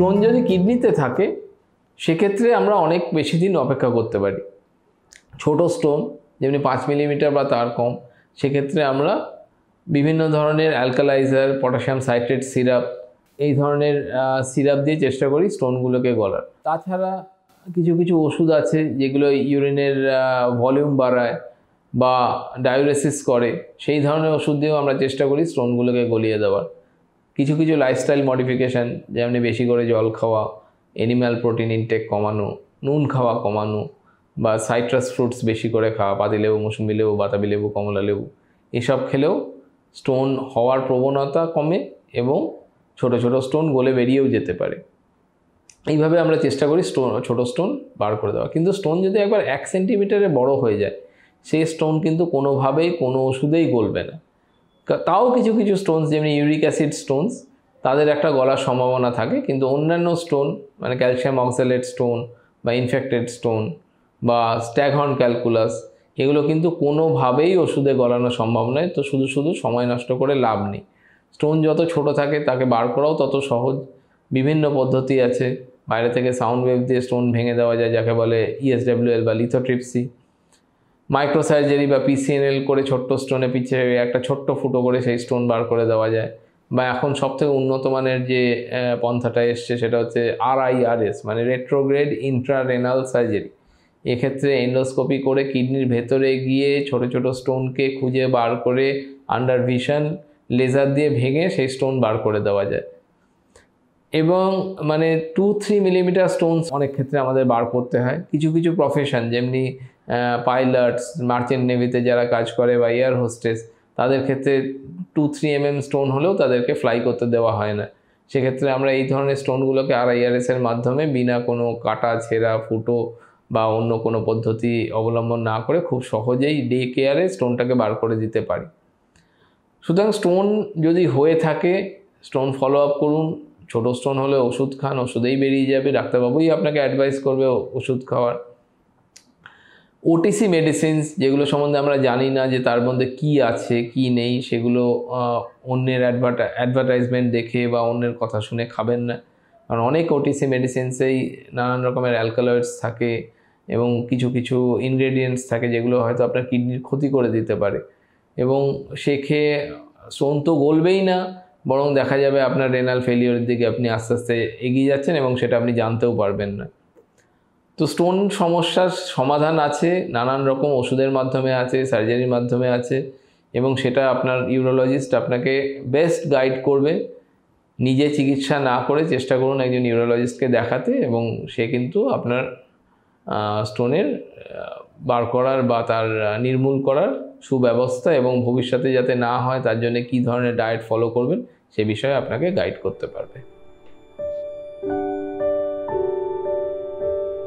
stone যদি কিডনিতে থাকে সেক্ষেত্রে আমরা অনেক বেশি দিন অপেক্ষা করতে পারি ছোট স্টোন যেমনি পাঁচ মিলিমিটার বা তার কম সেক্ষেত্রে আমরা বিভিন্ন ধরনের অ্যালকালাইজার পটাশিয়াম সাইট্রেট সিরাপ এই ধরনের সিরাপ দিয়ে চেষ্টা করি স্টোনগুলোকে গলার তাছাড়া কিছু কিছু ওষুধ আছে যেগুলো ইউরিনের ভলিউম বাড়ায় বা ডায়োরেসিস করে সেই ধরনের ওষুধ দিয়েও আমরা চেষ্টা করি স্টোনগুলোকে গলিয়ে দেওয়ার কিছু কিছু লাইফস্টাইল মডিফিকেশান যেমনি বেশি করে জল খাওয়া এনিম্যাল প্রোটিন ইনটেক কমানো নুন খাওয়া কমানো বা সাইট্রাস ফ্রুটস বেশি করে খাওয়া পাতি লেবু মৌসুমি লেবু বাতাবি লেবু কমলা লেবু এসব খেলেও স্টোন হওয়ার প্রবণতা কমে এবং ছোট ছোট স্টোন গলে বেরিয়েও যেতে পারে এইভাবে আমরা চেষ্টা করি স্টোন ছোটো স্টোন বার করে দেওয়া কিন্তু স্টোন যদি একবার এক সেন্টিমিটারে বড় হয়ে যায় সেই স্টোন কিন্তু কোনোভাবেই কোনো ওষুধেই গলবে না তাও কিছু কিছু স্টোনস যেমনি ইউরিক অ্যাসিড স্টোনস তাদের একটা গলার সম্ভাবনা থাকে কিন্তু অন্যান্য স্টোন মানে ক্যালসিয়াম অক্সালেট স্টোন বা ইনফেক্টেড স্টোন বা স্ট্যাঘন ক্যালকুলাস এগুলো কিন্তু কোনোভাবেই ওষুধে গলানো সম্ভব নয় তো শুধু শুধু সময় নষ্ট করে লাভ নেই স্টোন যত ছোট থাকে তাকে বার করাও তত সহজ বিভিন্ন পদ্ধতি আছে বাইরে থেকে সাউন্ড ওয়েভ দিয়ে স্টোন ভেঙে দেওয়া যায় যাকে বলে ইএসডাব্লিউএল e বা লিথোট্রিপসি মাইক্রোসার্জারি বা পিসিএনএল করে ছোট্ট স্টোনে পিছিয়ে একটা ছোট্ট ফুটো করে সেই স্টোন বার করে দেওয়া যায় বা এখন সবথেকে উন্নত মানের যে পন্থাটা এসছে সেটা হচ্ছে আরআইআরএস মানে রেট্রোগ্রেড ইন্ট্রারেনাল সার্জারি এক্ষেত্রে এন্ডোস্কোপি করে কিডনির ভেতরে গিয়ে ছোট ছোট স্টোনকে খুঁজে বার করে আন্ডার ভিশন লেজার দিয়ে ভেঙে সেই স্টোন বার করে দেওয়া যায় এবং মানে টু থ্রি মিলিমিটার স্টোনস অনেক ক্ষেত্রে আমাদের বার করতে হয় কিছু কিছু প্রফেশন যেমনি পাইলটস মার্চেন্ট নেভিতে যারা কাজ করে বা এয়ার হোস্টেস তাদের ক্ষেত্রে two three M M stone হলেও তাদেরকে ফ্লাই করতে দেওয়া হয় না সেক্ষেত্রে আমরা এই ধরনের স্টোনগুলোকে আর আইআরএসের মাধ্যমে বিনা কোনো কাটা ছেঁড়া ফুটো বা অন্য কোনো পদ্ধতি অবলম্বন না করে খুব সহজেই ডে কেয়ারে স্টোনটাকে বার করে দিতে পারি সুতরাং স্টোন যদি হয়ে থাকে স্টোন ফলো আপ করুন ছোটো স্টোন হলে ওষুধ খান ওষুধেই বেরিয়ে যাবে ডাক্তারবাবুই আপনাকে অ্যাডভাইস করবে ওষুধ খাওয়ার ওটিসি মেডিসিনস যেগুলো সম্বন্ধে আমরা জানি না যে তার মধ্যে কি আছে কি নেই সেগুলো অন্যের অ্যাডভার্টা অ্যাডভার্টাইজমেন্ট দেখে বা অন্যের কথা শুনে খাবেন না কারণ অনেক ওটিসি মেডিসিনসেই নানান রকমের অ্যালকালয়েডস থাকে এবং কিছু কিছু ইনগ্রেডিয়েন্টস থাকে যেগুলো হয়তো আপনার কিডনির ক্ষতি করে দিতে পারে এবং সে খেয়ে সোন তো গলবেই না বরং দেখা যাবে আপনার রেনাল ফেলিওরের দিকে আপনি আস্তে আস্তে এগিয়ে যাচ্ছেন এবং সেটা আপনি জানতেও পারবেন না তো স্টোন সমস্যার সমাধান আছে নানান রকম ওষুধের মাধ্যমে আছে সার্জারির মাধ্যমে আছে এবং সেটা আপনার ইউরোলজিস্ট আপনাকে বেস্ট গাইড করবে নিজে চিকিৎসা না করে চেষ্টা করুন একজন ইউরোলজিস্টকে দেখাতে এবং সে কিন্তু আপনার স্টোনের বার করার বা তার নির্মূল করার সুব্যবস্থা এবং ভবিষ্যতে যাতে না হয় তার জন্য কী ধরনের ডায়েট ফলো করবেন সে বিষয়ে আপনাকে গাইড করতে পারবে